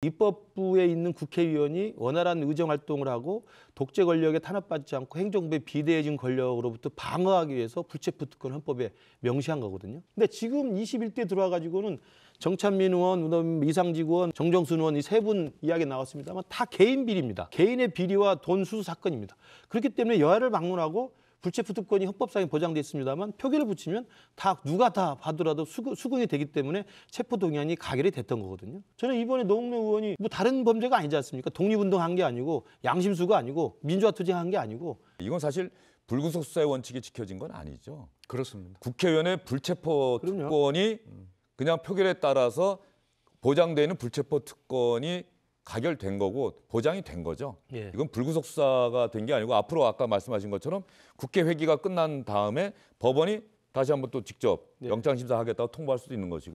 입법부에 있는 국회의원이 원활한 의정활동을 하고 독재 권력에 탄압받지 않고 행정부의 비대해진 권력으로부터 방어하기 위해서 불체포특권 헌법에 명시한 거거든요. 근데 지금 21대 들어와가지고는 정찬민 의원, 그다음 이상직 의원, 정정순 의원 이 세 분 이야기 나왔습니다만 다 개인 비리입니다. 개인의 비리와 돈 수수 사건입니다. 그렇기 때문에 여야를 방문하고 불체포특권이 헌법상에 보장돼 있습니다만 표기를 붙이면 다 누가 다 봐더라도 수긍, 이 되기 때문에 체포동의안이 가결이 됐던 거거든요. 저는 이번에 노웅래 의원이 뭐 다른 범죄가 아니지 않습니까? 독립운동한 게 아니고 양심수가 아니고 민주화 투쟁한 게 아니고 이건 사실 불구속 수사의 원칙이 지켜진 건 아니죠. 그렇습니다. 국회의원의 불체포 특권이 그냥 표결에 따라서 보장되는 불체포 특권이 가결된 거고 보장이 된 거죠. 예. 이건 불구속 수사가 된 게 아니고 앞으로 아까 말씀하신 것처럼 국회 회기가 끝난 다음에 법원이 다시 한번 또 직접 예. 영장 심사하겠다고 통보할 수도 있는 것이고.